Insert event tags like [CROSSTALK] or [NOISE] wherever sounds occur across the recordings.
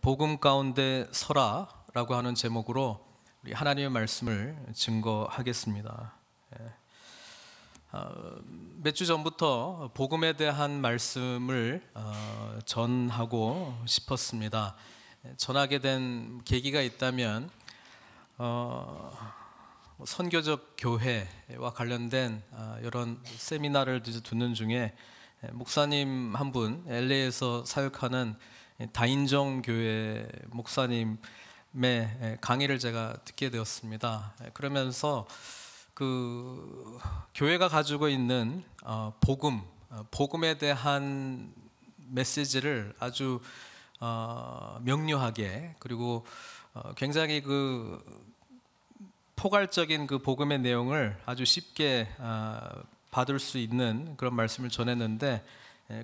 복음 가운데 서라라고 하는 제목으로 우리 하나님의 말씀을 증거하겠습니다. 예. 어, 몇주 전부터 복음에 대한 말씀을 어, 전하고 싶었습니다. 예, 전하게 된 계기가 있다면 어, 선교적 교회와 관련된 아, 이런 세미나를 듣는 중에 예, 목사님 한 분 LA에서 사역하는 예, 다인정 교회 목사님의 예, 강의를 제가 듣게 되었습니다. 예, 그러면서 그 교회가 가지고 있는 어, 복음, 어, 복음에 대한 메시지를 아주 어, 명료하게 그리고 굉장히 그 포괄적인 그 복음의 내용을 아주 쉽게 아, 받을 수 있는 그런 말씀을 전했는데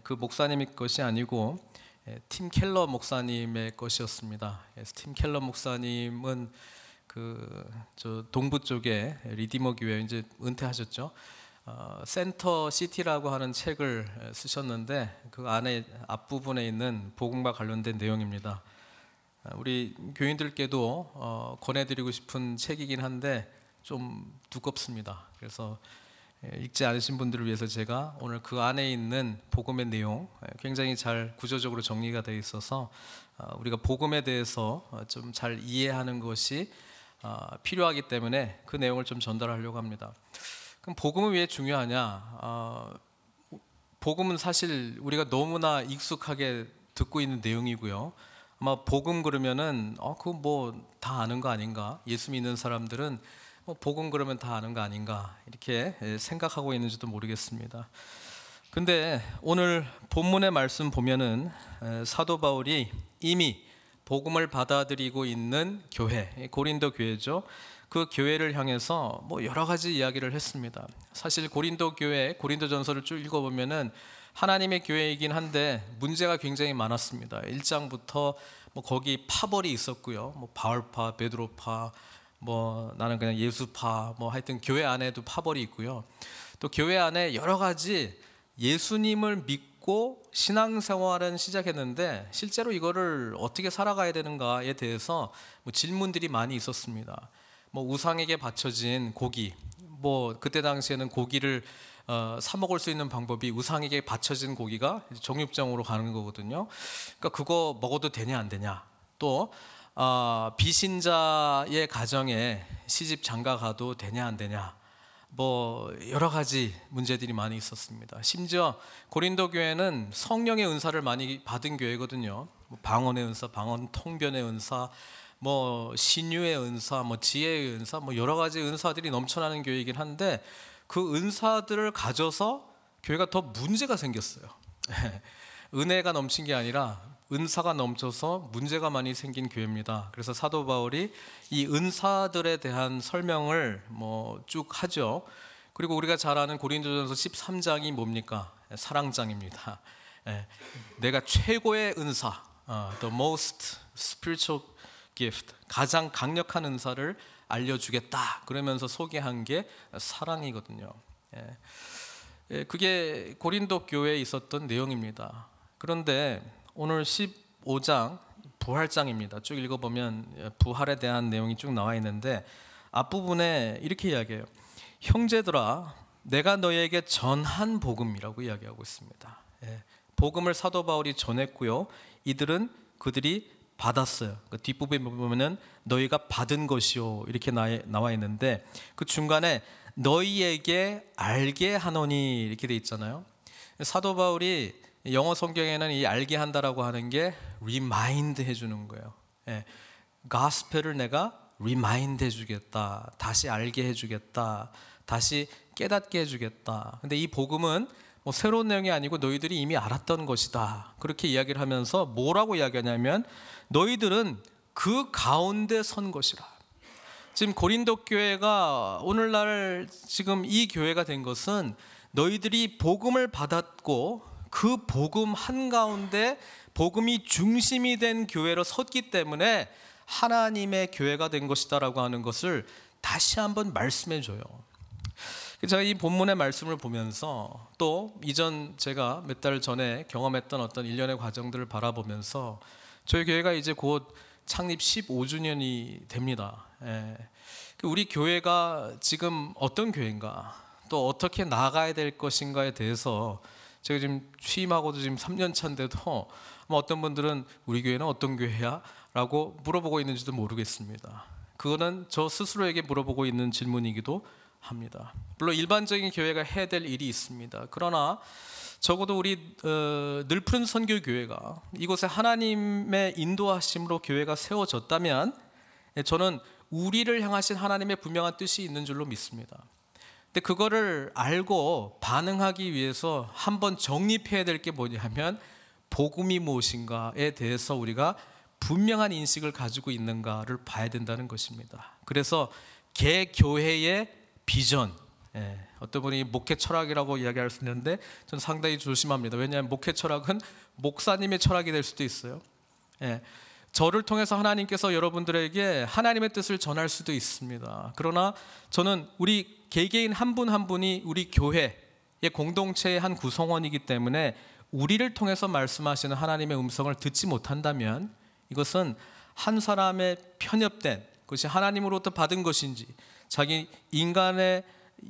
그 목사님의 것이 아니고 예, 팀 켈러 목사님의 것이었습니다. 예, 팀 켈러 목사님은 그 저 동부 쪽에 리디머 교회 이제 은퇴하셨죠. 어, 센터 시티라고 하는 책을 쓰셨는데 그 안에 앞부분에 있는 복음과 관련된 내용입니다. 아, 우리 교인들께도 어, 권해드리고 싶은 책이긴 한데 좀 두껍습니다. 그래서 예, 읽지 않으신 분들을 위해서 제가 오늘 그 안에 있는 복음의 내용 예, 굉장히 잘 구조적으로 정리가 되어 있어서 어, 우리가 복음에 대해서 어, 좀잘 이해하는 것이 어, 필요하기 때문에 그 내용을 좀 전달하려고 합니다. 그럼 복음은 왜 중요하냐? 복음은 사실 우리가 너무나 익숙하게 듣고 있는 내용이고요. 아마 복음 그러면은 어그뭐다 아는 거 아닌가? 예수 믿는 사람들은 뭐 복음 그러면 다 아는 거 아닌가 이렇게 예, 생각하고 있는지도 모르겠습니다. 근데 오늘 본문의 말씀 보면은 사도 바울이 이미 복음을 받아들이고 있는 교회 고린도 교회죠. 그 교회를 향해서 뭐 여러 가지 이야기를 했습니다. 사실 고린도 교회 고린도 전서를 쭉 읽어보면은 하나님의 교회이긴 한데 문제가 굉장히 많았습니다. 1장부터 뭐 거기 파벌이 있었고요. 뭐 바울파, 베드로파, 뭐 나는 그냥 예수파 뭐 하여튼 교회 안에도 파벌이 있고요. 또 교회 안에 여러 가지 예수님을 믿고 신앙생활은 시작했는데 실제로 이거를 어떻게 살아가야 되는가에 대해서 뭐 질문들이 많이 있었습니다. 뭐 우상에게 바쳐진 고기 뭐 그때 당시에는 고기를 어, 사 먹을 수 있는 방법이 우상에게 바쳐진 고기가 정육점으로 가는 거거든요. 그러니까 그거 먹어도 되냐 안 되냐. 또 어, 비신자의 가정에 시집 장가 가도 되냐 안 되냐 뭐 여러 가지 문제들이 많이 있었습니다. 심지어 고린도 교회는 성령의 은사를 많이 받은 교회거든요. 뭐 방언의 은사, 방언 통변의 은사, 뭐 신유의 은사, 뭐 지혜의 은사, 뭐 여러 가지 은사들이 넘쳐나는 교회이긴 한데 그 은사들을 가져서 교회가 더 문제가 생겼어요. [LAUGHS] 은혜가 넘친 게 아니라 은사가 넘쳐서 문제가 많이 생긴 교회입니다. 그래서 사도 바울이 이 은사들에 대한 설명을 뭐 쭉 하죠. 그리고 우리가 잘 아는 고린도전서 13장이 뭡니까? 예, 사랑장입니다. 예, 내가 최고의 은사, 어, the most spiritual gift, 가장 강력한 은사를 알려주겠다. 그러면서 소개한 게 사랑이거든요. 예, 그게 고린도 교회에 있었던 내용입니다. 그런데 오늘 15장 부활장입니다. 쭉 읽어보면 부활에 대한 내용이 쭉 나와 있는데 앞부분에 이렇게 이야기해요. 형제들아, 내가 너에게 전한 복음이라고 이야기하고 있습니다. 예, 복음을 사도 바울이 전했고요. 이들은 그들이 받았어요. 그 뒷부분에 보면은 너희가 받은 것이요 이렇게 나와 있는데 그 중간에 너희에게 알게 하노니 이렇게 돼 있잖아요. 사도 바울이 영어 성경에는 이 알게 한다라고 하는 게 리마인드 해주는 거예요. 예, g o s 을 내가 r e m i 해주겠다, 다시 알게 해주겠다, 다시 깨닫게 해주겠다. 근데 이 복음은 뭐 새로운 내용이 아니고 너희들이 이미 알았던 것이다. 그렇게 이야기를 하면서 뭐라고 이야기하냐면 너희들은 그 가운데 선 것이라. 지금 고린도 교회가 오늘날 지금 이 교회가 된 것은 너희들이 복음을 받았고 그 복음 한가운데 복음이 중심이 된 교회로 섰기 때문에 하나님의 교회가 된 것이다라고 하는 것을 다시 한번 말씀해 줘요. 제가 이 본문의 말씀을 보면서 또 이전 제가 몇 달 전에 경험했던 어떤 일련의 과정들을 바라보면서 저희 교회가 이제 곧 창립 15주년이 됩니다. 예. 그 우리 교회가 지금 어떤 교회인가 또 어떻게 나가야 될 것인가에 대해서 제가 지금 취임하고도 지금 3년 차인데도 어떤 분들은 우리 교회는 어떤 교회야? 라고 물어보고 있는지도 모르겠습니다. 그거는 저 스스로에게 물어보고 있는 질문이기도 합니다. 물론 일반적인 교회가 해야 될 일이 있습니다. 그러나 적어도 우리 어, 늘푸 선교 교회가 이곳에 하나님의 인도하심으로 교회가 세워졌다면 예, 저는 우리를 향하신 하나님의 분명한 뜻이 있는 줄로 믿습니다. 근데 그거를 알고 반응하기 위해서 한 번 정립해야 될 게 뭐냐면 복음이 무엇인가에 대해서 우리가 분명한 인식을 가지고 있는가를 봐야 된다는 것입니다. 그래서 개교회의 비전 예, 어떤 분이 목회 철학이라고 이야기할 수 있는데 저는 상당히 조심합니다. 왜냐하면 목회 철학은 목사님의 철학이 될 수도 있어요. 예, 저를 통해서 하나님께서 여러분들에게 하나님의 뜻을 전할 수도 있습니다. 그러나 저는 우리 개개인 한 분한 한 분이 우리 교회의 공동체의 한 구성원이기 때문에 우리를 통해서 말씀하시는 하나님의 음성을 듣지 못한다면 이것은 한 사람의 편협된 것이 하나님으로부터 받은 것인지 자기 인간의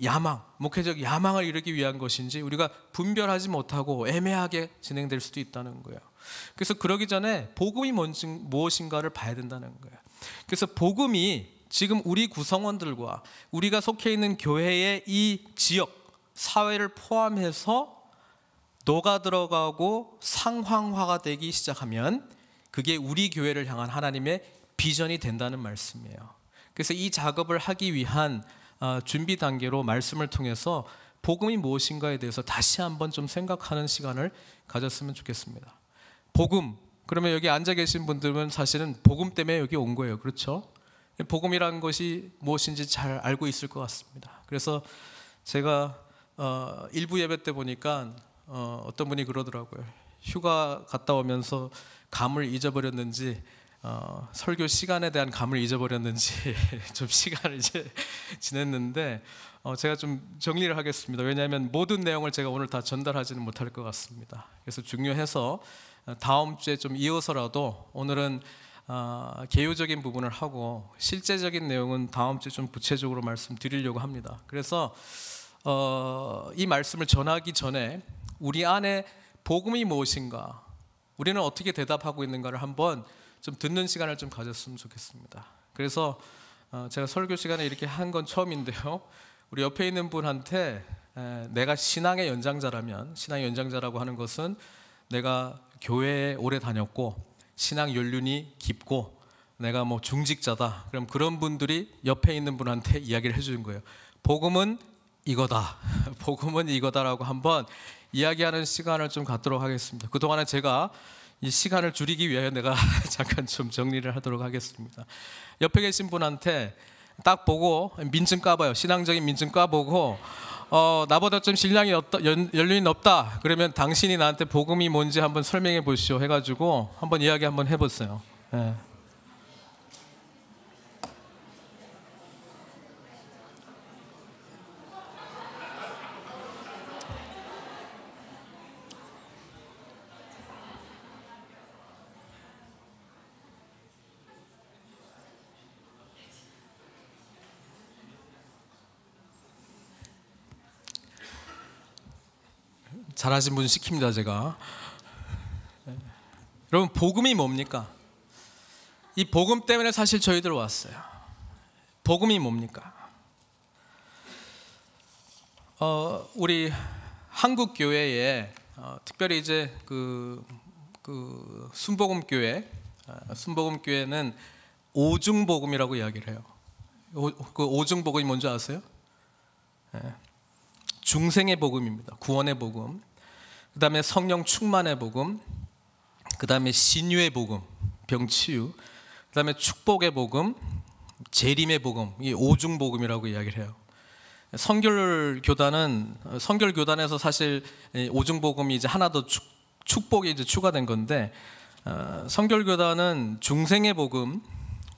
야망, 목회적 야망을 이루기 위한 것인지 우리가 분별하지 못하고 애매하게 진행될 수도 있다는 거예요. 그래서 그러기 전에 복음이 뭔지, 무엇인가를 봐야 된다는 거예요. 그래서 복음이 지금 우리 구성원들과 우리가 속해 있는 교회의 이 지역 사회를 포함해서 녹가 들어가고 상황화가 되기 시작하면 그게 우리 교회를 향한 하나님의 비전이 된다는 말씀이에요. 그래서 이 작업을 하기 위한 어, 준비 단계로 말씀을 통해서 복음이 무엇인가에 대해서 다시 한번 좀 생각하는 시간을 가졌으면 좋겠습니다. 복음 그러면 여기 앉아 계신 분들은 사실은 복음 때문에 여기 온 거예요. 그렇죠? 복음이라는 것이 무엇인지 잘 알고 있을 것 같습니다. 그래서 제가 어, 일부 예배 때 보니까 어, 떤 분이 그러더라고요. 휴가 갔다 오면서 감을 잊어버렸는지 어, 설교 시간에 대한 감을 잊어버렸는지 [LAUGHS] 좀 시간을 이제 [LAUGHS] 지냈는데 어, 제가 좀 정리를 하겠습니다. 왜냐하면 모든 내용을 제가 오늘 다 전달하지는 못할 것 같습니다. 그래서 중요해서 다음 주에 좀 이어서라도 오늘은 아, 개요적인 부분을 하고 실제적인 내용은 다음 주에 좀 구체적으로 말씀드리려고 합니다. 그래서 어, 이 말씀을 전하기 전에 우리 안에 복음이 무엇인가, 우리는 어떻게 대답하고 있는가를 한번 좀 듣는 시간을 좀 가졌으면 좋겠습니다. 그래서 어, 제가 설교 시간에 이렇게 한 건 처음인데요. 우리 옆에 있는 분한테 에, 내가 신앙의 연장자라면 신앙의 연장자라고 하는 것은 내가 교회에 오래 다녔고 신앙 연륜이 깊고 내가 뭐 중직자다. 그럼 그런 분들이 옆에 있는 분한테 이야기를 해주는 거예요. 복음은 이거다. [LAUGHS] 복음은 이거다라고 한번 이야기하는 시간을 좀 갖도록 하겠습니다. 그동안에 제가 이 시간을 줄이기 위해 내가 [LAUGHS] 잠깐 좀 정리를 하도록 하겠습니다. 옆에 계신 분한테 딱 보고 민증 까봐요. 신앙적인 민증 까보고 어, 나보다 좀신량이 없다, 연, 연륜이 높다. 그러면 당신이 나한테 복음이 뭔지 한번 설명해 보시오 해가지고 한번 이야기 한번 해봤어요. 예. 잘하신 분 시킵니다 제가. 여러분 복음이 뭡니까? 이 복음 때문에 사실 저희들 왔어요. 복음이 뭡니까? 어, 우리 한국 교회에 어, 특별히 이제 그, 그 순복음 교회, 어, 순복음 교회는 오중 복음이라고 이야기를 해요. 오, 그 오중 복음이 뭔지 아세요? 네. 중생의 복음입니다. 구원의 복음. 그 다음에 성령 충만의 복음, 그 다음에 신유의 복음, 병치유, 그 다음에 축복의 복음, 재림의 복음, 이 오중 복음이라고 이야기를 해요. 성결 교단은 성결 교단에서 사실 오중 복음이 이제 하나 더 축, 축복이 이제 추가된 건데 어, 성결 교단은 중생의 복음,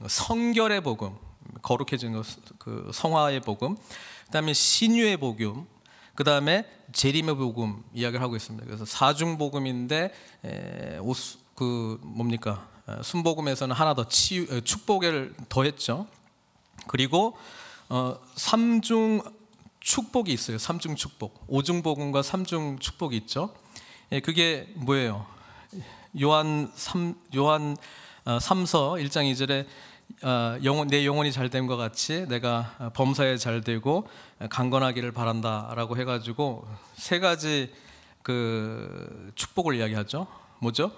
성결의 복음, 거룩해진 것, 그 성화의 복음, 그다음에 신유의 복음, 그 다음에 재림의 복음 이야기를 하고 있습니다. 그래서 사중 복음인데 그 뭡니까 아, 순복음에서는 하나 더 치유, 축복을 더했죠. 그리고 어, 삼중 축복이 있어요. 삼중 축복, 오중 복음과 삼중 축복이 있죠. 예, 그게 뭐예요? 요한 3 요한 3서 아, 1장 2절에 어, 영혼, 내 영혼이 잘 된 것 같이 내가 어, 범사에 잘되고 어, 강건하기를 바란다라고 해가지고 세 가지 그 축복을 이야기하죠. 뭐죠?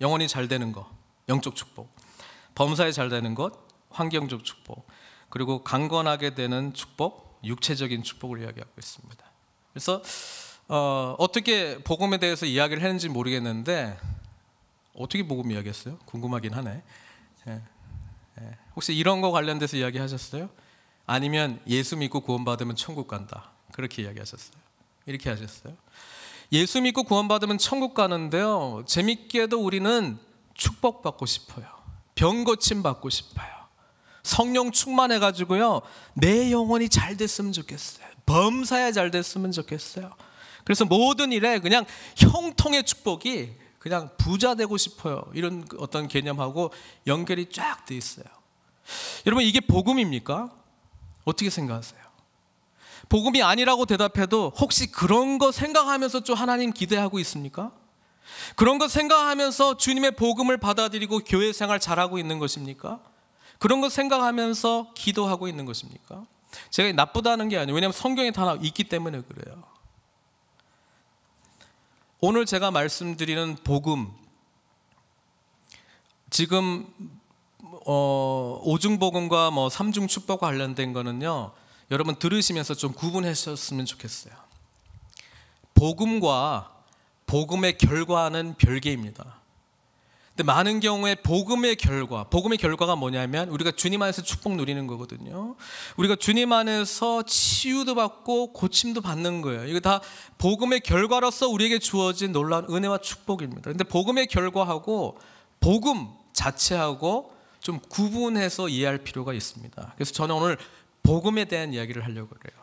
영혼이 잘되는 것, 영적 축복. 범사에 잘되는 것, 환경적 축복. 그리고 강건하게 되는 축복, 육체적인 축복을 이야기하고 있습니다. 그래서 어, 어떻게 복음에 대해서 이야기를 했는지 모르겠는데 어떻게 복음 이야기했어요? 궁금하긴 하네. 예. 예. 혹시 이런 거 관련돼서 이야기하셨어요? 아니면 예수 믿고 구원받으면 천국 간다. 그렇게 이야기하셨어요. 이렇게 하셨어요. 예수 믿고 구원받으면 천국 가는데요. 재밌게도 우리는 축복받고 싶어요. 병 고침 받고 싶어요. 성령 충만해 가지고요. 내 영혼이 잘 됐으면 좋겠어요. 범사에 잘 됐으면 좋겠어요. 그래서 모든 일에 그냥 형통의 축복이 그냥 부자 되고 싶어요. 이런 어떤 개념하고 연결이 쫙 돼 있어요. 여러분 이게 복음입니까? 어떻게 생각하세요? 복음이 아니라고 대답해도 혹시 그런 거 생각하면서 좀 하나님 기대하고 있습니까? 그런 거 생각하면서 주님의 복음을 받아들이고 교회 생활 잘하고 있는 것입니까? 그런 거 생각하면서 기도하고 있는 것입니까? 제가 나쁘다는 게 아니에요. 왜냐하면 성경에 다 있기 때문에 그래요. 오늘 제가 말씀드리는 복음 지금 어, 오중 복음과 뭐 삼중 축복과 관련된 거는요. 여러분 들으시면서 좀 구분하셨으면 좋겠어요. 복음과 복음의 결과는 별개입니다. 근데 많은 경우에 복음의 결과, 복음의 결과가 뭐냐면 우리가 주님 안에서 축복 누리는 거거든요. 우리가 주님 안에서 치유도 받고 고침도 받는 거예요. 이거 다 복음의 결과로서 우리에게 주어진 놀라운 은혜와 축복입니다. 근데 복음의 결과하고 복음 자체하고 좀 구분해서 이해할 필요가 있습니다. 그래서 저는 오늘 복음에 대한 이야기를 하려고 그래요.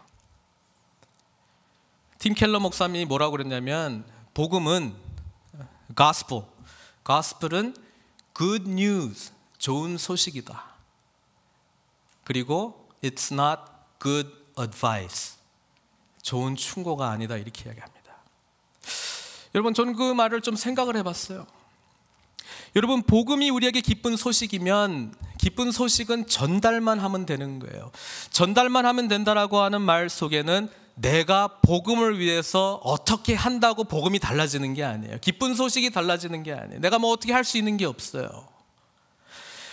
팀 켈러 목사님이 뭐라고 그랬냐면 복음은 gospel gospel은 good news, 좋은 소식이다. 그리고 it's not good advice, 좋은 충고가 아니다 이렇게 이야기합니다. 여러분 저는 그 말을 좀 생각을 해봤어요. 여러분 복음이 우리에게 기쁜 소식이면 기쁜 소식은 전달만 하면 되는 거예요. 전달만 하면 된다라고 하는 말 속에는 내가 복음을 위해서 어떻게 한다고 복음이 달라지는 게 아니에요. 기쁜 소식이 달라지는 게 아니에요. 내가 뭐 어떻게 할 수 있는 게 없어요.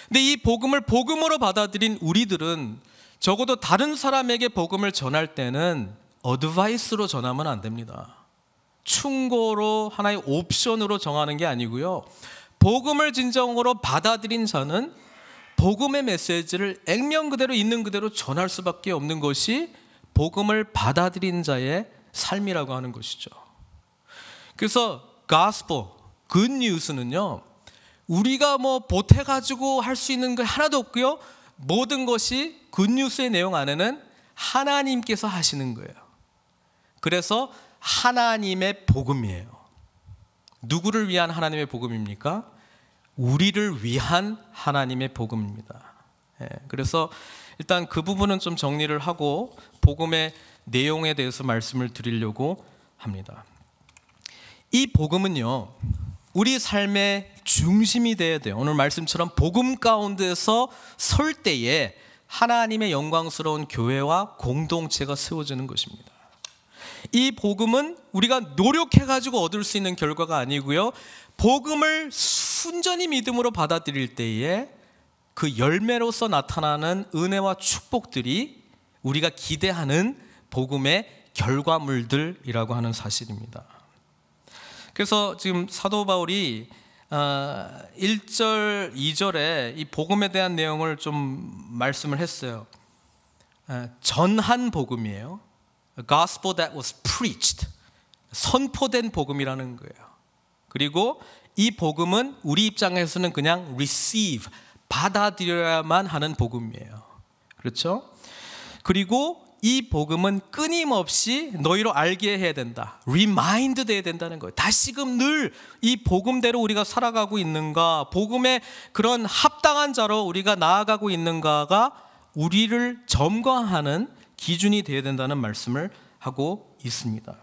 근데 이 복음을 복음으로 받아들인 우리들은 적어도 다른 사람에게 복음을 전할 때는 어드바이스로 전하면 안 됩니다. 충고로 하나의 옵션으로 정하는 게 아니고요. 복음을 진정으로 받아들인 자는 복음의 메시지를 액면 그대로 있는 그대로 전할 수밖에 없는 것이 복음을 받아들인 자의 삶이라고 하는 것이죠. 그래서 gospel, 는요 우리가 뭐 보태 가지고 할 수 있는 게 하나도 없고요. 모든 것이 g o o 의 내용 안에는 하나님께서 하시는 거예요. 그래서 하나님의 복음이에요. 누구를 위한 하나님의 복음입니까? 우리를 위한 하나님의 복음입니다. 예, 그래서 일단 그 부분은 좀 정리를 하고 복음의 내용에 대해서 말씀을 드리려고 합니다. 이 복음은요. 우리 삶의 중심이 돼야 돼요. 오늘 말씀처럼 복음 가운데서 설 때에 하나님의 영광스러운 교회와 공동체가 세워지는 것입니다. 이 복음은 우리가 노력해 가지고 얻을 수 있는 결과가 아니고요. 복음을 순전히 믿음으로 받아들일 때에 그 열매로서 나타나는 은혜와 축복들이 우리가 기대하는 복음의 결과물들이라고 하는 사실입니다. 그래서 지금 사도 바울이 1절, 어, 2절에 이 복음에 대한 내용을 좀 말씀을 했어요. 어, 전한 복음이에요. Gospel that was preached. 선포된 복음이라는 거예요. 그리고 이 복음은 우리 입장에서는 그냥 receive, 받아들여야만 하는 복음이에요. 그렇죠? 그리고 이 복음은 끊임없이 너희로 알게 해야 된다. 리마인드 돼야 된다는 거예요. 다시금 늘 이 복음대로 우리가 살아가고 있는가, 복음의 그런 합당한 자로 우리가 나아가고 있는가가 우리를 점검하는 기준이 돼야 된다는 말씀을 하고 있습니다.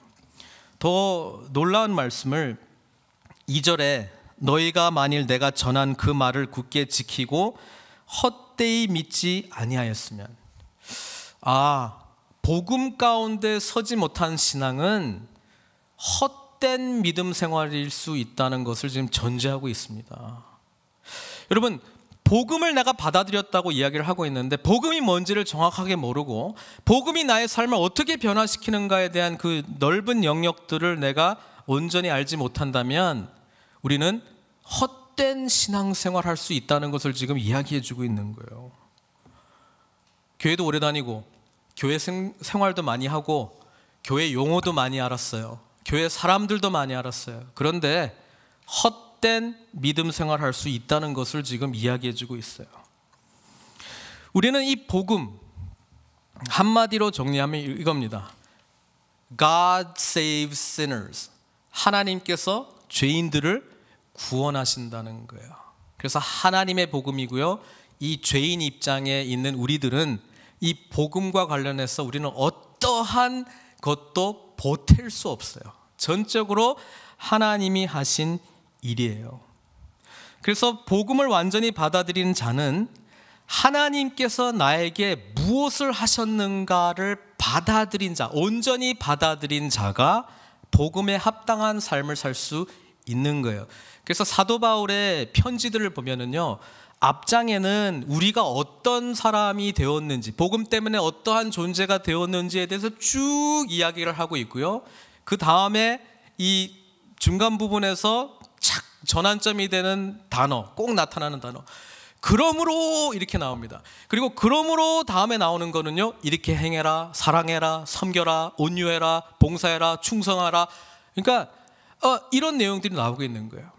더 놀라운 말씀을 2절에 너희가 만일 내가 전한 그 말을 굳게 지키고 헛되이 믿지 아니하였으면 아 복음 가운데 서지 못한 신앙은 헛된 믿음 생활일 수 있다는 것을 지금 전제하고 있습니다. 여러분 복음을 내가 받아들였다고 이야기를 하고 있는데 복음이 뭔지를 정확하게 모르고 복음이 나의 삶을 어떻게 변화시키는가에 대한 그 넓은 영역들을 내가 온전히 알지 못한다면 우리는 헛된 신앙생활 할 수 있다는 것을 지금 이야기해 주고 있는 거예요. 교회도 오래 다니고 교회 생활도 많이 하고 교회 용어도 많이 알았어요. 교회 사람들도 많이 알았어요. 그런데 헛된 믿음 생활 할 수 있다는 것을 지금 이야기해 주고 있어요. 우리는 이 복음 한마디로 정리하면 이겁니다. God saves sinners. 하나님께서 죄인들을 구원하신다는 거예요. 그래서 하나님의 복음이고요. 이 죄인 입장에 있는 우리들은 이 복음과 관련해서 우리는 어떠한 것도 보탤 수 없어요. 전적으로 하나님이 하신 일이에요. 그래서 복음을 완전히 받아들이 자는 하나님께서 나에게 무엇을 하셨는가를 받아들인 자, 온전히 받아들인 자가 복음에 합당한 삶을 살 수 있는 거예요. 그래서 사도 바울의 편지들을 보면은요. 앞장에는 우리가 어떤 사람이 되었는지, 복음 때문에 어떠한 존재가 되었는지에 대해서 쭉 이야기를 하고 있고요. 그 다음에 이 중간 부분에서 착 전환점이 되는 단어, 꼭 나타나는 단어. 그러므로 이렇게 나옵니다. 그리고 그러므로 다음에 나오는 거는요. 이렇게 행해라, 사랑해라, 섬겨라, 온유해라, 봉사해라, 충성하라. 그러니까 어, 이런 내용들이 나오고 있는 거예요.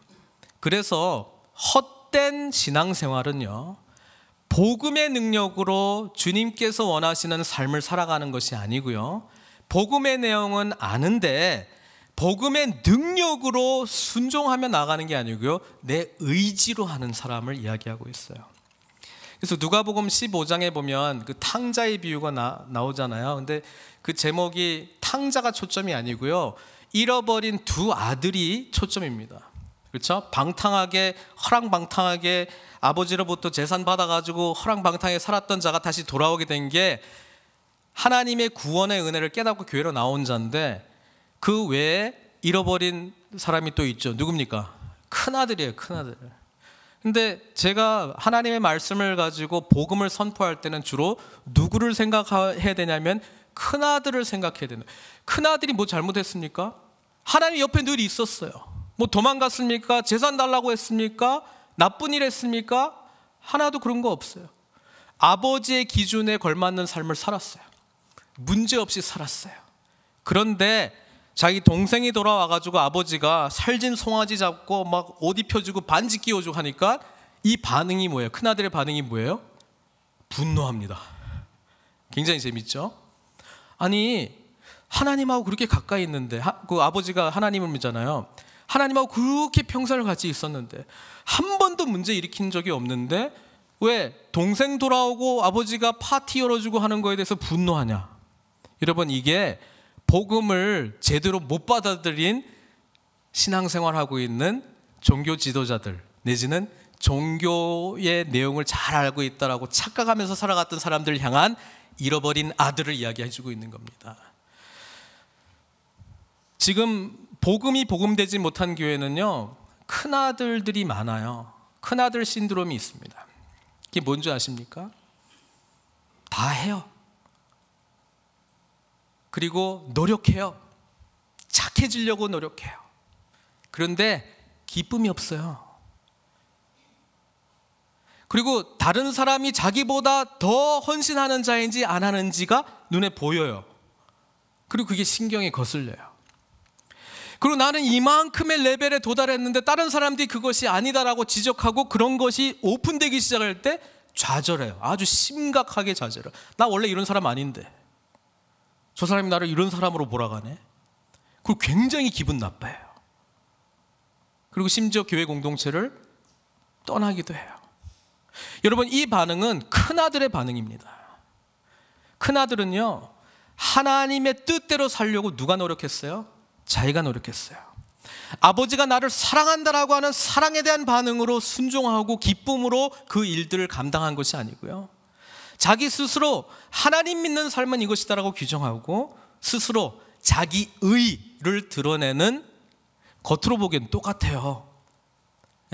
그래서 헛된 신앙생활은요. 복음의 능력으로 주님께서 원하시는 삶을 살아가는 것이 아니고요. 복음의 내용은 아는데 복음의 능력으로 순종하며 나가는 게 아니고요. 내 의지로 하는 사람을 이야기하고 있어요. 그래서 누가복음 15장에 보면 그 탕자의 비유가 나, 나오잖아요. 근데 그 제목이 탕자가 초점이 아니고요. 잃어버린 두 아들이 초점입니다. 그렇죠? 방탕하게 허랑방탕하게 아버지로부터 재산 받아가지고 허랑방탕에 살았던 자가 다시 돌아오게 된 게 하나님의 구원의 은혜를 깨닫고 교회로 나온 자인데 그 외에 잃어버린 사람이 또 있죠. 누굽니까? 큰 아들이에요, 큰 아들. 근데 제가 하나님의 말씀을 가지고 복음을 선포할 때는 주로 누구를 생각해야 되냐면 큰 아들을 생각해야 되는. 큰 아들이 뭐 잘못했습니까? 하나님 옆에 늘 있었어요. 뭐 도망갔습니까? 재산 달라고 했습니까? 나쁜 일 했습니까? 하나도 그런 거 없어요. 아버지의 기준에 걸맞는 삶을 살았어요. 문제 없이 살았어요. 그런데 자기 동생이 돌아와가지고 아버지가 살진 송아지 잡고 막 옷 입혀주고 반지 끼워주고 하니까 이 반응이 뭐예요? 큰아들의 반응이 뭐예요? 분노합니다. 굉장히 재밌죠? 아니, 하나님하고 그렇게 가까이 있는데, 하, 그 아버지가 하나님을 믿잖아요. 하나님하고 그렇게 평생을 같이 있었는데, 한 번도 문제 일으킨 적이 없는데, 왜 동생 돌아오고 아버지가 파티 열어주고 하는 거에 대해서 분노하냐? 여러분, 이게 복음을 제대로 못 받아들인 신앙생활하고 있는 종교 지도자들 내지는 종교의 내용을 잘 알고 있다라고 착각하면서 살아갔던 사람들 향한 잃어버린 아들을 이야기해 주고 있는 겁니다. 지금 복음이 복음되지 못한 교회는요. 큰 아들들이 많아요. 큰 아들 신드롬이 있습니다. 이게 뭔지 아십니까? 다 해요. 그리고 노력해요. 착해지려고 노력해요. 그런데 기쁨이 없어요. 그리고 다른 사람이 자기보다 더 헌신하는 자인지 안 하는지가 눈에 보여요. 그리고 그게 신경에 거슬려요. 그리고 나는 이만큼의 레벨에 도달했는데 다른 사람들이 그것이 아니다라고 지적하고 그런 것이 오픈되기 시작할 때 좌절해요. 아주 심각하게 좌절해요. 나 원래 이런 사람 아닌데. 저 사람이 나를 이런 사람으로 몰아가네. 그리고 굉장히 기분 나빠요. 그리고 심지어 교회 공동체를 떠나기도 해요. 여러분 이 반응은 큰아들의 반응입니다. 큰아들은요. 하나님의 뜻대로 살려고 누가 노력했어요? 자기가 노력했어요. 아버지가 나를 사랑한다라고 하는 사랑에 대한 반응으로 순종하고 기쁨으로 그 일들을 감당한 것이 아니고요. 자기 스스로 하나님 믿는 삶은 이것이다라고 규정하고 스스로 자기의를 드러내는 겉으로 보기엔 똑같아요.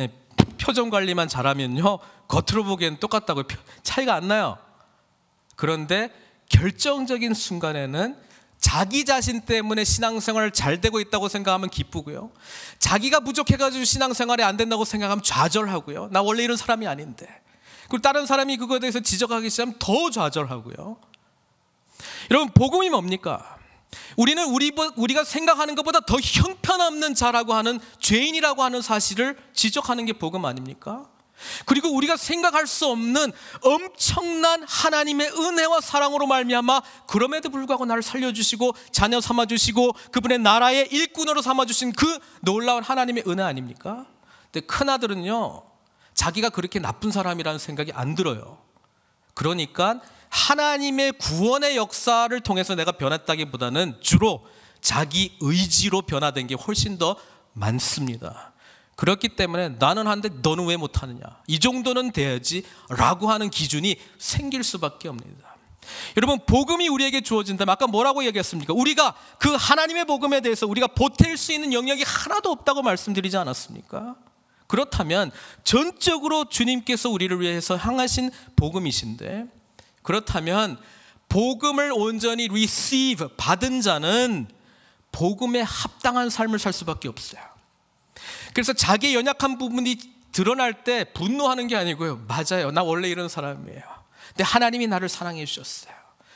예, 표정 관리만 잘하면요. 겉으로 보기엔 똑같다고 차이가 안 나요. 그런데 결정적인 순간에는 자기 자신 때문에 신앙생활 잘 되고 있다고 생각하면 기쁘고요. 자기가 부족해가지고 신앙생활이 안 된다고 생각하면 좌절하고요. 나 원래 이런 사람이 아닌데. 그리고 다른 사람이 그거에 대해서 지적하기 시작하면 더 좌절하고요. 여러분 복음이 뭡니까? 우리는 우리, 우리가 생각하는 것보다 더 형편없는 자라고 하는 죄인이라고 하는 사실을 지적하는 게 복음 아닙니까? 그리고 우리가 생각할 수 없는 엄청난 하나님의 은혜와 사랑으로 말미암아 그럼에도 불구하고 나를 살려주시고 자녀 삼아주시고 그분의 나라의 일꾼으로 삼아주신 그 놀라운 하나님의 은혜 아닙니까? 근데 큰아들은요 자기가 그렇게 나쁜 사람이라는 생각이 안 들어요. 그러니까 하나님의 구원의 역사를 통해서 내가 변했다기보다는 주로 자기 의지로 변화된 게 훨씬 더 많습니다. 그렇기 때문에 나는 한데 너는 왜 못하느냐 이 정도는 돼야지 라고 하는 기준이 생길 수밖에 없습니다 여러분 복음이 우리에게 주어진다면 아까 뭐라고 얘기했습니까? 우리가 그 하나님의 복음에 대해서 우리가 보탤 수 있는 영역이 하나도 없다고 말씀드리지 않았습니까? 그렇다면 전적으로 주님께서 우리를 위해서 향하신 복음이신데 그렇다면 복음을 온전히 receive 받은 자는 복음에 합당한 삶을 살 수밖에 없어요. 그래서 자기 연약한 부분이 드러날 때 분노하는 게 아니고요. 맞아요. 나 원래 이런 사람이에요. 근데 하나님이 나를 사랑해 주셨어요.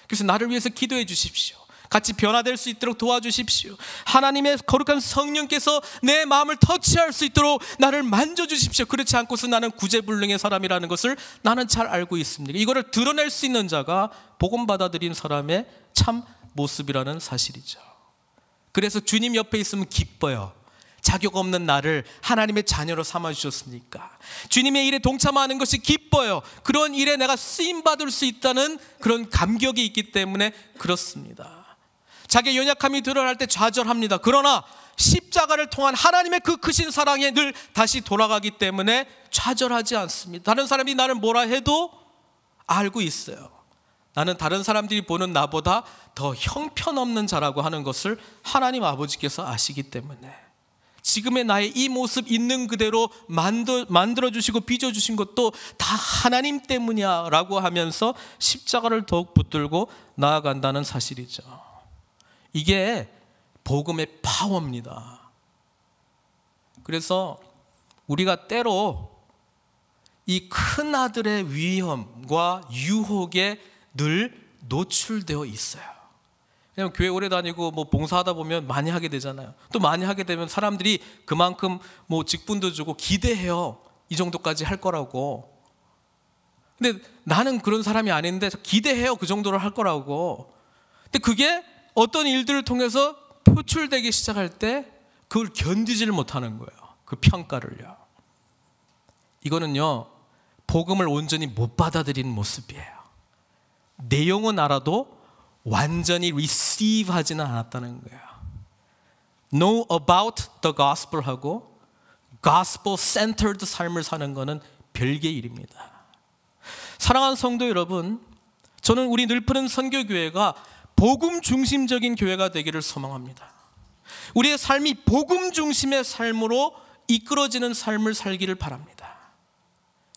그래서 나를 위해서 기도해 주십시오. 같이 변화될 수 있도록 도와주십시오. 하나님의 거룩한 성령께서 내 마음을 터치할 수 있도록 나를 만져주십시오. 그렇지 않고서 나는 구제불능의 사람이라는 것을 나는 잘 알고 있습니다. 이거를 드러낼 수 있는 자가 복음 받아들인 사람의 참 모습이라는 사실이죠. 그래서 주님 옆에 있으면 기뻐요. 자격 없는 나를 하나님의 자녀로 삼아 주셨으니까 주님의 일에 동참하는 것이 기뻐요. 그런 일에 내가 쓰임 받을 수 있다는 그런 감격이 있기 때문에 그렇습니다. 자기 연약함이 드러날 때 좌절합니다. 그러나 십자가를 통한 하나님의 그 크신 사랑에 늘 다시 돌아가기 때문에 좌절하지 않습니다. 다른 사람이 나는 뭐라 해도 알고 있어요. 나는 다른 사람들이 보는 나보다 더 형편없는 자라고 하는 것을 하나님 아버지께서 아시기 때문에 지금의 나의 이 모습 있는 그대로 만들어 주시고 빚어 주신 것도 다 하나님 때문이야라고 하면서 십자가를 더욱 붙들고 나아간다는 사실이죠. 이게 복음의 파워입니다. 그래서 우리가 때로 이 큰 아들의 위험과 유혹에 늘 노출되어 있어요. 왜냐 교회 오래 다니고 뭐 봉사하다 보면 많이 하게 되잖아요. 또 많이 하게 되면 사람들이 그만큼 뭐 직분도 주고 기대해요. 이 정도까지 할 거라고. 근데 나는 그런 사람이 아닌데 기대해요. 그 정도를 할 거라고. 근데 그게 어떤 일들을 통해서 표출되기 시작할 때 그걸 견디지를 못하는 거예요. 그 평가를요. 이거는요. 복음을 온전히 못 받아들이는 모습이에요. 내용은 알아도 완전히 receive 하지는 않았다는 거예요. know about the gospel 하고 gospel centered 삶을 사는 거는 별개의 일입니다. 사랑하는 성도 여러분, 저는 우리 늘푸른 선교교회가 복음 중심적인 교회가 되기를 소망합니다. 우리의 삶이 복음 중심의 삶으로 이끌어지는 삶을 살기를 바랍니다.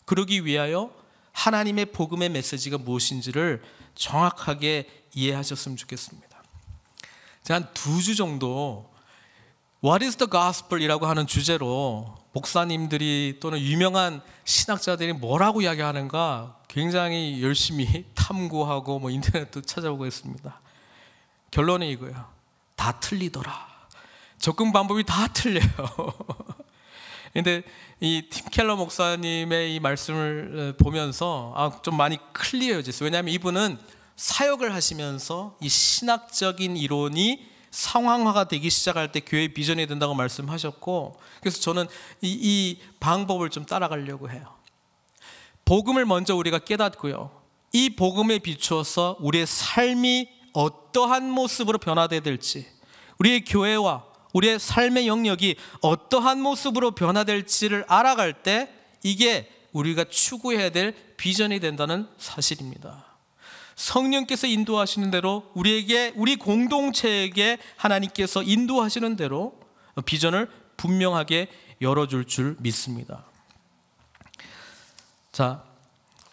그러기 위하여 하나님의 복음의 메시지가 무엇인지를 정확하게 이해하셨으면 좋겠습니다. 제가 두주 정도 What is the gospel이라고 하는 주제로 목사님들이 또는 유명한 신학자들이 뭐라고 이야기하는가 굉장히 열심히 [LAUGHS] 탐구하고 뭐 인터넷도 찾아보고 했습니다. 결론은 이거예요. 다 틀리더라. 접근 방법이 다 틀려요. [LAUGHS] 근데 이 팀켈러 목사님의 이 말씀을 어, 보면서 아, 좀 많이 클리어졌어요 왜냐하면 이분은 사역을 하시면서 이 신학적인 이론이 상황화가 되기 시작할 때 교회 비전이 된다고 말씀하셨고 그래서 저는 이, 이 방법을 좀 따라가려고 해요. 복음을 먼저 우리가 깨닫고요. 이 복음에 비추어서 우리의 삶이 어떠한 모습으로 변화돼야 될지 우리의 교회와 우리의 삶의 영역이 어떠한 모습으로 변화될지를 알아갈 때 이게 우리가 추구해야 될 비전이 된다는 사실입니다. 성령께서 인도하시는 대로 우리에게 우리 공동체에게 하나님께서 인도하시는 대로 비전을 분명하게 열어줄 줄 믿습니다. 자,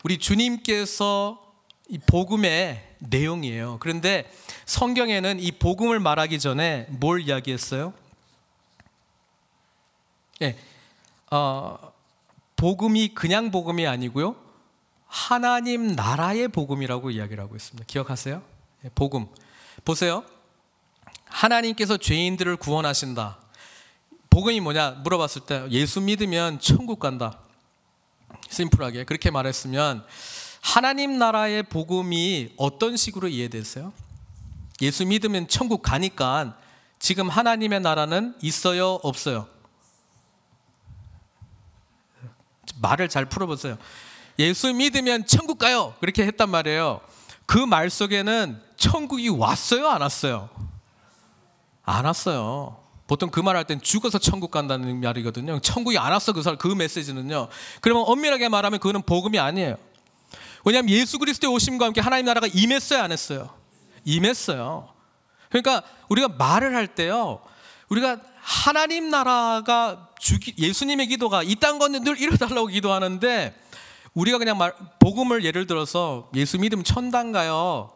우리 주님께서 이 복음의 내용이에요. 그런데 성경에는 이 복음을 말하기 전에 뭘 이야기했어요? 예, 어, 복음이 그냥 복음이 아니고요. 하나님 나라의 복음이라고 이야기를 하고 있습니다. 기억하세요? 예, 복음. 보세요. 하나님께서 죄인들을 구원하신다. 복음이 뭐냐 물어봤을 때 예수 믿으면 천국 간다. 심플하게 그렇게 말했으면 하나님 나라의 복음이 어떤 식으로 이해됐어요? 예수 믿으면 천국 가니까 지금 하나님의 나라는 있어요, 없어요? 말을 잘 풀어보세요. 예수 믿으면 천국 가요! 그렇게 했단 말이에요. 그 말 속에는 천국이 왔어요, 안 왔어요? 안 왔어요. 보통 그 말 할 땐 죽어서 천국 간다는 말이거든요. 천국이 안 왔어, 그 사람, 그 메시지는요. 그러면 엄밀하게 말하면 그거는 복음이 아니에요. 왜냐하면 예수 그리스도의 오심과 함께 하나님 나라가 임했어요, 안 했어요? 임했어요. 그러니까 우리가 말을 할 때요, 우리가 하나님 나라가 주기, 예수님의 기도가 이땅 건데 늘 이뤄달라고 기도하는데 우리가 그냥 말, 복음을 예를 들어서 예수 믿으면 천당 가요.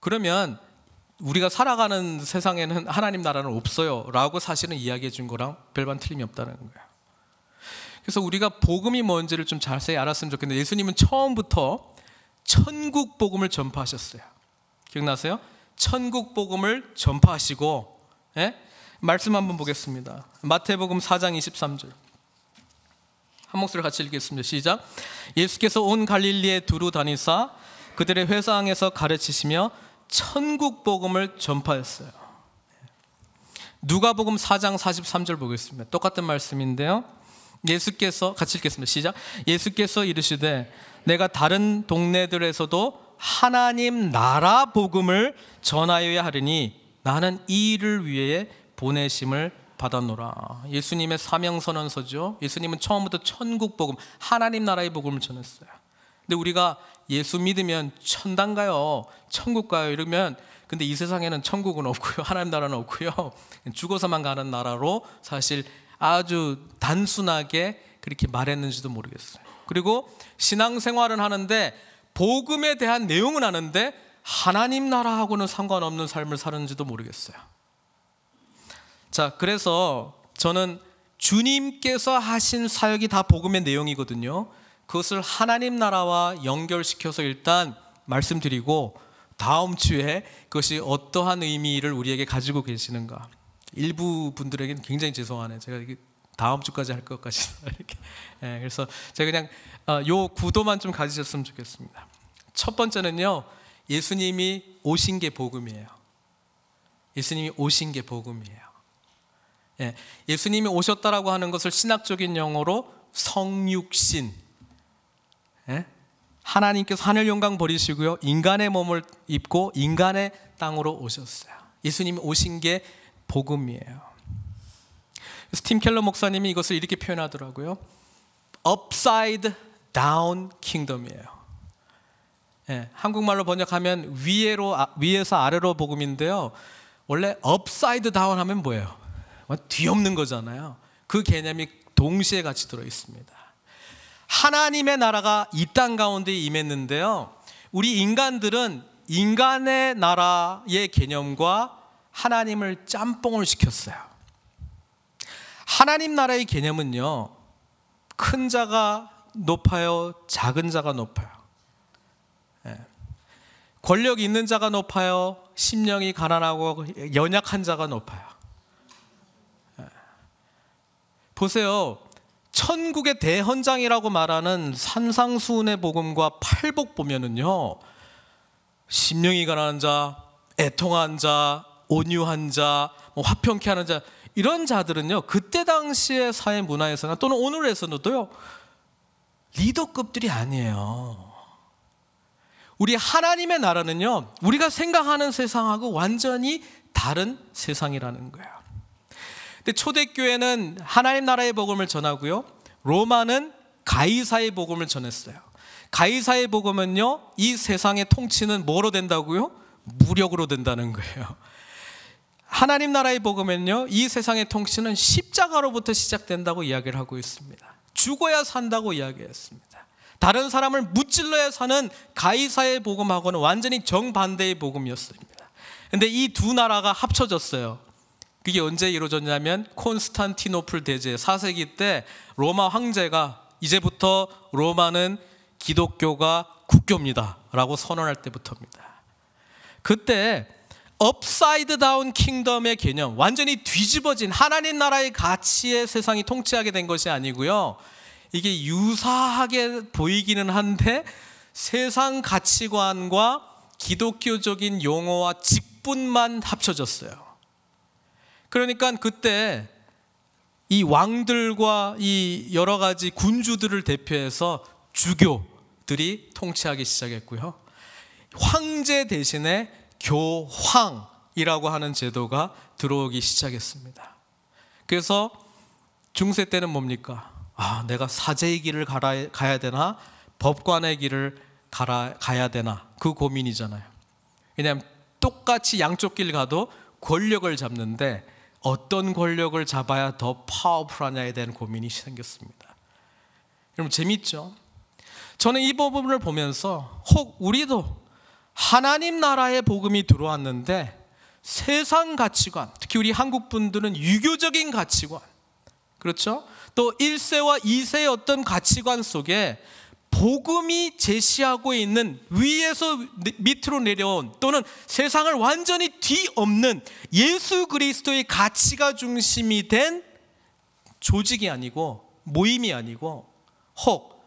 그러면 우리가 살아가는 세상에는 하나님 나라는 없어요. 라고 사실은 이야기해 준 거랑 별반 틀림이 없다는 거예요. 그래서 우리가 복음이 뭔지를 좀 자세히 알았으면 좋겠는데 예수님은 처음부터 천국 복음을 전파하셨어요. 기억나세요? 천국 복음을 전파하시고 예? 말씀 한번 보겠습니다. 마태복음 4장 23절. 한 목소리 같이 읽겠습니다. 시작. 예수께서 온 갈릴리에 두루 다니사 그들의 회상에서 가르치시며 천국 복음을 전파했어요. 누가복음 4장 43절 보겠습니다. 똑같은 말씀인데요. 예수께서 같이 읽겠습니다. 시작. 예수께서 이르시되 내가 다른 동네들에서도 하나님 나라 복음을 전하여야 하리니 나는 이 일을 위해 보내심을 받았노라. 예수님의 사명 선언서죠. 예수님은 처음부터 천국 복음, 하나님 나라의 복음을 전했어요. 근데 우리가 예수 믿으면 천당 가요, 천국 가요 이러면 근데 이 세상에는 천국은 없고요, 하나님 나라는 없고요. 죽어서만 가는 나라로 사실 아주 단순하게 그렇게 말했는지도 모르겠어요. 그리고 신앙생활은 하는데 복음에 대한 내용은 아는데 하나님 나라하고는 상관없는 삶을 사는지도 모르겠어요. 자, 그래서 저는 주님께서 하신 사역이 다 복음의 내용이거든요. 그것을 하나님 나라와 연결시켜서 일단 말씀드리고 다음 주에 그것이 어떠한 의미를 우리에게 가지고 계시는가. 일부 분들에게는 굉장히 죄송하네요. 제가 이게 다음 주까지 할 것까지 [LAUGHS] 이렇게. 네, 그래서 제가 그냥 어, 요 구도만 좀 가지셨으면 좋겠습니다. 첫 번째는요, 예수님이 오신 게 복음이에요. 예수님이 오신 게 복음이에요. 예, 예수님이 오셨다라고 하는 것을 신학적인 영어로 성육신. 예? 하나님께서 하늘 영광 버리시고요. 인간의 몸을 입고 인간의 땅으로 오셨어요. 예수님이 오신 게 복음이에요. 그래서 팀 켈러 목사님이 이것을 이렇게 표현하더라고요. upside down kingdom이에요. 예, 한국말로 번역하면 위에로 아, 위에서 아래로 복음인데요. 원래 업사이드 다운 하면 뭐예요? 뭐 뒤엎는 거잖아요. 그 개념이 동시에 같이 들어 있습니다. 하나님의 나라가 이 땅 가운데 임했는데요. 우리 인간들은 인간의 나라의 개념과 하나님을 짬뽕을 시켰어요. 하나님 나라의 개념은요, 큰 자가 높아요, 작은 자가 높아요. 예. 권력 있는 자가 높아요, 심령이 가난하고 연약한 자가 높아요. 예. 보세요. 천국의 대헌장이라고 말하는 산상수훈의 복음과 팔복 보면은요, 심령이 가난한 자, 애통한 자, 온유한 자, 뭐 화평케 하는 자 이런 자들은요 그때 당시의 사회 문화에서나 또는 오늘에서도요 리더급들이 아니에요. 우리 하나님의 나라는요 우리가 생각하는 세상하고 완전히 다른 세상이라는 거예 근데 초대교회는 하나님 나라의 복음을 전하고요 로마는 가이사의 복음을 전했어요. 가이사의 복음은요 이 세상의 통치는 뭐로 된다고요? 무력으로 된다는 거예요. 하나님 나라의 복음은요이 세상의 통치는 십자가로부터 시작된다고 이야기를 하고 있습니다. 죽어야 산다고 이야기했습니다. 다른 사람을 무찔러야 사는 가이사의 복음하고는 완전히 정반대의 복음이었습니다. 근데 이 두 나라가 합쳐졌어요. 그게 언제 이루어졌냐면 콘스탄티노플 대제 4세기 때 로마 황제가 이제부터 로마는 기독교가 국교입니다라고 선언할 때부터입니다. 그때 업사이드다운 킹덤의 개념, 완전히 뒤집어진 하나님 나라의 가치의 세상이 통치하게 된 것이 아니고요. 이게 유사하게 보이기는 한데 세상 가치관과 기독교적인 용어와 직분만 합쳐졌어요. 그러니까 그때 이 왕들과 이 여러 가지 군주들을 대표해서 주교들이 통치하기 시작했고요. 황제 대신에 교황이라고 하는 제도가 들어오기 시작했습니다. 그래서 중세 때는 뭡니까? 아, 내가 사제의 길을 가라, 가야 되나 법관의 길을 가라, 가야 되나 그 고민이잖아요. 왜냐하면 똑같이 양쪽 길 가도 권력을 잡는데 어떤 권력을 잡아야 더 파워풀하냐에 대한 고민이 생겼습니다. 여러분 재밌죠? 저는 이 부분을 보면서 혹 우리도 하나님 나라의 복음이 들어왔는데 세상 가치관, 특히 우리 한국 분들은 유교적인 가치관, 그렇죠? 또 1세와 2세의 어떤 가치관 속에 복음이 제시하고 있는 위에서 밑으로 내려온 또는 세상을 완전히 뒤엎는 예수 그리스도의 가치가 중심이 된 조직이 아니고 모임이 아니고 혹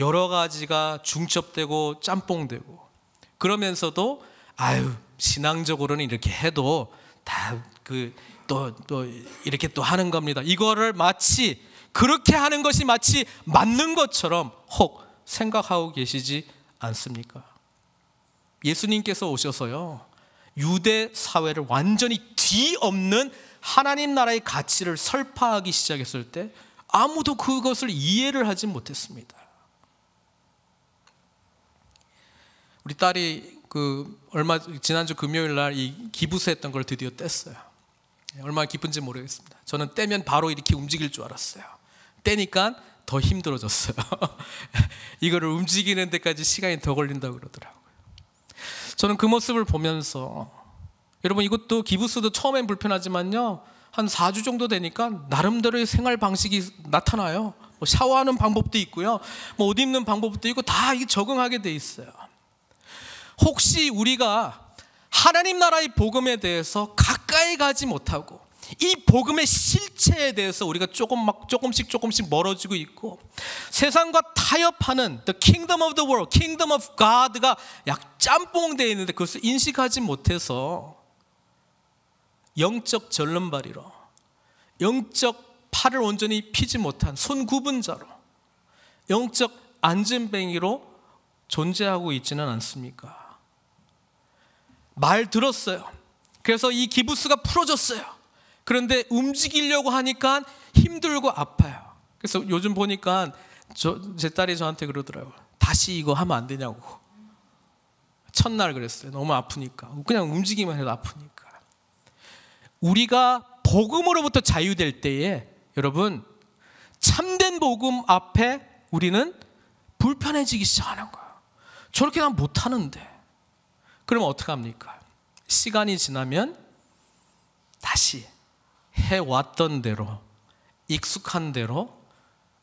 여러 가지가 중첩되고 짬뽕되고 그러면서도 아유 신앙적으로는 이렇게 해도 다그 또또 또 이렇게 또 하는 겁니다. 이거를 마치 그렇게 하는 것이 마치 맞는 것처럼 혹 생각하고 계시지 않습니까? 예수님께서 오셔서요. 유대 사회를 완전히 뒤엎는 하나님 나라의 가치를 설파하기 시작했을 때 아무도 그것을 이해를 하지 못했습니다. 우리 딸이 그 얼마 지난주 금요일 날 이 기부세 했던 걸 드디어 뗐어요. 예, 얼마나 기쁜지 모르겠습니다. 저는 떼면 바로 이렇게 움직일 줄 알았어요. 떼니까 더 힘들어졌어요. [LAUGHS] 이거를 움직이는 데까지 시간이 더 걸린다 그러더라고요. 저는 그 모습을 보면서 여러분 이것도 기부스도 처음엔 불편하지만요. 한 4주 정도 되니까 나름대로의 생활 방식이 나타나요. 뭐 샤워하는 방법도 있고요. 뭐 옷 입는 방법도 있고 다 적응하게 돼 있어요. 혹시 우리가 하나님 나라의 복음에 대해서 가까이 가지 못하고 이 복음의 실체에 대해서 우리가 조금 막 조금씩 조금씩 멀어지고 있고 세상과 타협하는 the kingdom of the world, kingdom of God가 약 짬뽕 되어 있는데 그것을 인식하지 못해서 영적 절름발이로 영적 팔을 온전히 피지 못한 손 굽은 자로 영적 안진뱅이로 존재하고 있지는 않습니까? 말 들었어요. 그래서 이 기부스가 풀어졌어요. 그런데 움직이려고 하니까 힘들고 아파요. 그래서 요즘 보니까 저, 제 딸이 저한테 그러더라고요. 다시 이거 하면 안 되냐고. 첫날 그랬어요. 너무 아프니까. 그냥 움직이면 해도 아프니까. 우리가 복음으로부터 자유될 때에 여러분 참된 복음 앞에 우리는 불편해지기 시작하는 거예요. 저렇게 난 못하는데. 그럼 어떡합니까? 시간이 지나면 다시 해왔던 대로 익숙한 대로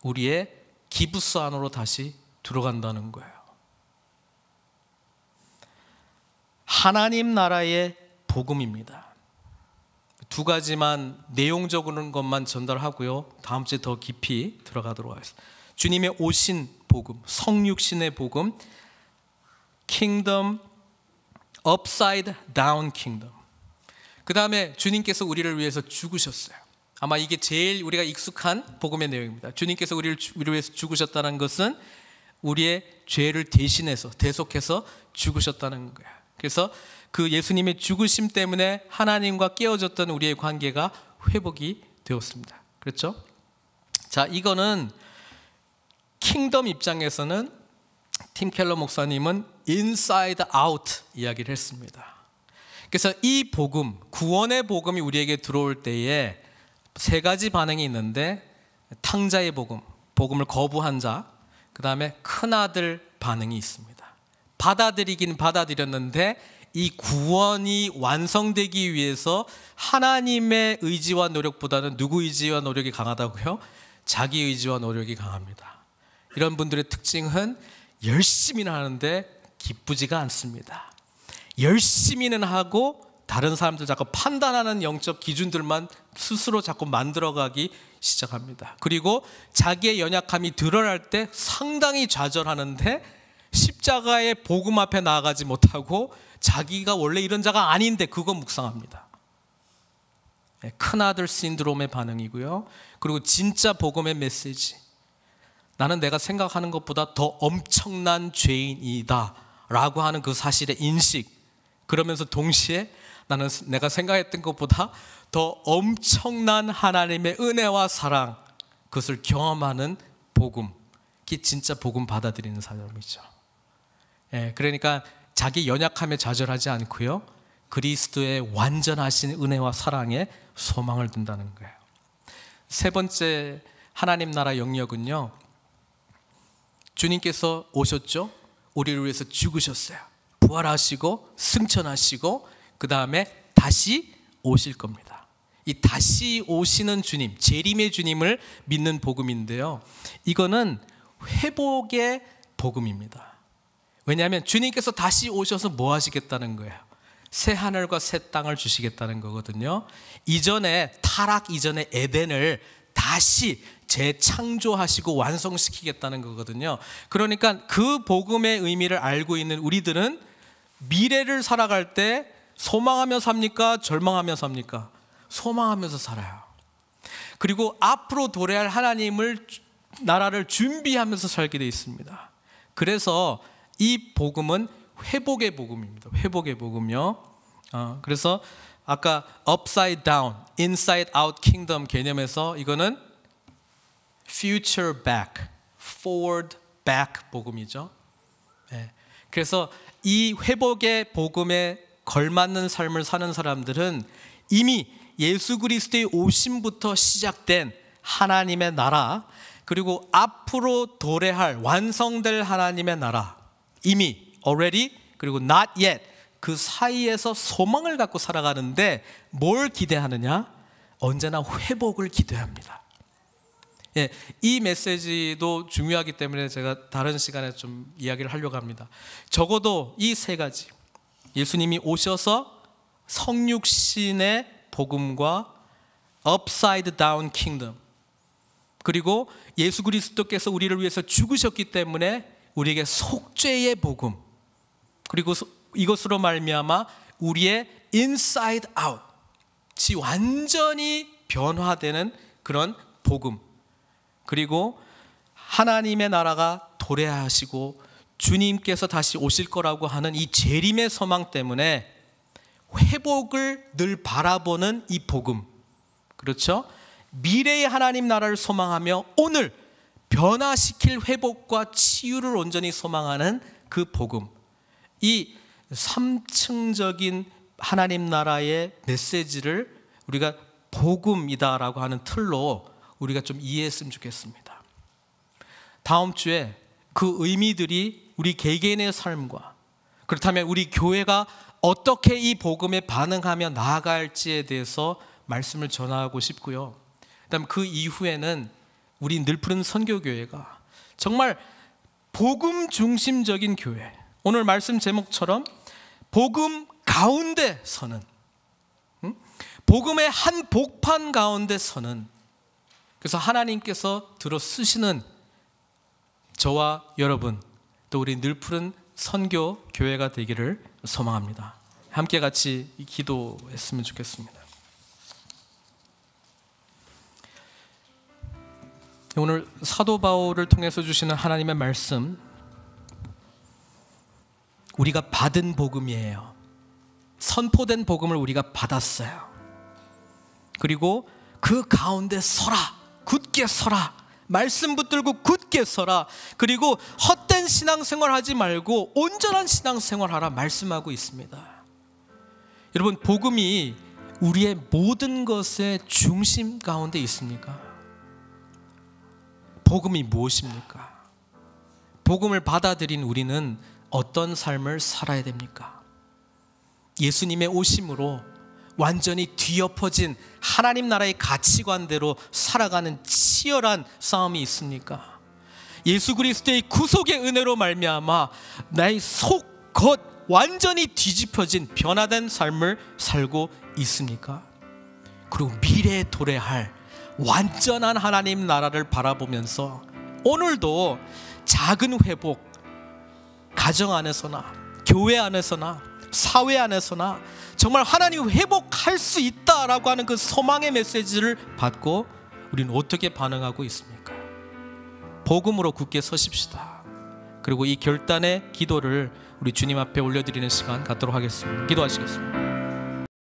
우리의 기부스 안으로 다시 들어간다는 거예요. 하나님 나라의 복음입니다. 두 가지만 내용적인 것만 전달하고요. 다음 주에 더 깊이 들어가도록 하겠습니다. 주님의 오신 복음, 성육신의 복음, 킹덤 upside down kingdom. 그 다음에 주님께서 우리를 위해서 죽으셨어요. 아마 이게 제일 우리가 익숙한 복음의 내용입니다. 주님께서 우리를 위해서 죽으셨다는 것은 우리의 죄를 대신해서 대속해서 죽으셨다는 거예요 그래서 그 예수님의 죽으심 때문에 하나님과 깨어졌던 우리의 관계가 회복이 되었습니다. 그렇죠? 자, 이거는 킹덤 입장에서는 팀 켈러 목사님은 인사이드 아웃 이야기를 했습니다. 그래서 이 복음, 구원의 복음이 우리에게 들어올 때에 세 가지 반응이 있는데 탕자의 복음, 복음을 거부한 자, 그 다음에 큰아들 반응이 있습니다. 받아들이긴 받아들였는데 이 구원이 완성되기 위해서 하나님의 의지와 노력보다는 누구 의지와 노력이 강하다고요? 자기 의지와 노력이 강합니다. 이런 분들의 특징은 열심히는 하는데 기쁘지가 않습니다. 열심히는 하고 다른 사람들 자꾸 판단하는 영적 기준들만 스스로 자꾸 만들어가기 시작합니다. 그리고 자기의 연약함이 드러날 때 상당히 좌절하는데 십자가의 복음 앞에 나아가지 못하고 자기가 원래 이런 자가 아닌데 그거 묵상합니다. 네, 큰아들 신드롬의 반응이고요. 그리고 진짜 복음의 메시지. 나는 내가 생각하는 것보다 더 엄청난 죄인이다. 라고 하는 그 사실의 인식. 그러면서 동시에 나는 내가 생각했던 것보다 더 엄청난 하나님의 은혜와 사랑. 그것을 경험하는 복음. 그게 진짜 복음 받아들이는 사람이죠. 예, 그러니까 자기 연약함에 좌절하지 않고요. 그리스도의 완전하신 은혜와 사랑에 소망을 둔다는 거예요. 세 번째 하나님 나라 영역은요. 주님께서 오셨죠? 우리를 위해서 죽으셨어요. 부활하시고 승천하시고 그 다음에 다시 오실 겁니다. 이 다시 오시는 주님, 재림의 주님을 믿는 복음인데요. 이거는 회복의 복음입니다. 왜냐하면 주님께서 다시 오셔서 뭐 하시겠다는 거예요? 새 하늘과 새 땅을 주시겠다는 거거든요. 이전에 타락 이전의 에덴을 다시 재창조하시고 완성시키겠다는 거거든요. 그러니까 그 복음의 의미를 알고 있는 우리들은 미래를 살아갈 때 소망하며 삽니까? 절망하며 삽니까? 소망하면서 살아요. 그리고 앞으로 도래할 하나님을 나라를 준비하면서 살게 돼 있습니다. 그래서 이 복음은 회복의 복음입니다. 회복의 복음요. 어, 그래서 아까 upside down, inside out kingdom 개념에서 이거는 future back, forward back 복음이죠. 네. 그래서 이 회복의 복음에 걸맞는 삶을 사는 사람들은 이미 예수 그리스도의 오심부터 시작된 하나님의 나라 그리고 앞으로 도래할 완성될 하나님의 나라 이미 already 그리고 not yet 그 사이에서 소망을 갖고 살아가는데 뭘 기대하느냐? 언제나 회복을 기대합니다. 예, 이 메시지도 중요하기 때문에 제가 다른 시간에 좀 이야기를 하려고 합니다. 적어도 이 세 가지. 예수님이 오셔서 성육신의 복음과 upside d o 그리고 예수 그리스도께서 우리를 위해서 죽으셨기 때문에 우리에게 속죄의 복음. 그리고 이것으로 말미암아 우리의 inside 지 완전히 변화되는 그런 복음. 그리고 하나님의 나라가 도래하시고 주님께서 다시 오실 거라고 하는 이 재림의 소망 때문에 회복을 늘 바라보는 이 복음. 그렇죠? 미래의 하나님 나라를 소망하며 오늘 변화시킬 회복과 치유를 온전히 소망하는 그 복음. 이 3층적인 하나님 나라의 메시지를 우리가 복음이다라고 하는 틀로 우리가 좀 이해했으면 좋겠습니다. 다음 주에 그 의미들이 우리 개개인의 삶과 그렇다면 우리 교회가 어떻게 이 복음에 반응하며 나아갈지에 대해서 말씀을 전하고 싶고요. 그다음 그 이후에는 우리 늘푸른 선교교회가 정말 복음 중심적인 교회. 오늘 말씀 제목처럼 복음 가운데 서는 음? 복음의 한 복판 가운데 서는 그래서 하나님께서 들어 쓰시는 저와 여러분 또 우리 늘 푸른 선교 교회가 되기를 소망합니다. 함께 같이 기도했으면 좋겠습니다. 오늘 사도 바울을 통해서 주시는 하나님의 말씀 우리가 받은 복음이에요. 선포된 복음을 우리가 받았어요. 그리고 그 가운데 서라. 굳게 서라. 말씀 붙들고 굳게 서라. 그리고 헛된 신앙생활 하지 말고 온전한 신앙생활 하라 말씀하고 있습니다. 여러분 복음이 우리의 모든 것의 중심 가운데 있습니까? 복음이 무엇입니까? 복음을 받아들인 우리는 어떤 삶을 살아야 됩니까? 예수님의 오심으로 완전히 뒤엎어진 하나님 나라의 가치관대로 살아가는 치열한 싸움이 있습니까? 예수 그리스도의 구속의 은혜로 말미암아 나의 속겉 완전히 뒤집혀진 변화된 삶을 살고 있습니까? 그리고 미래에 도래할 완전한 하나님 나라를 바라보면서 오늘도 작은 회복 가정 안에서나 교회 안에서나 사회 안에서나 정말 하나님 회복할 수 있다라고 하는 그 소망의 메시지를 받고 우리는 어떻게 반응하고 있습니까? 복음으로 굳게 서십시다. 그리고 이 결단의 기도를 우리 주님 앞에 올려드리는 시간 갖도록 하겠습니다. 기도하시겠습니다.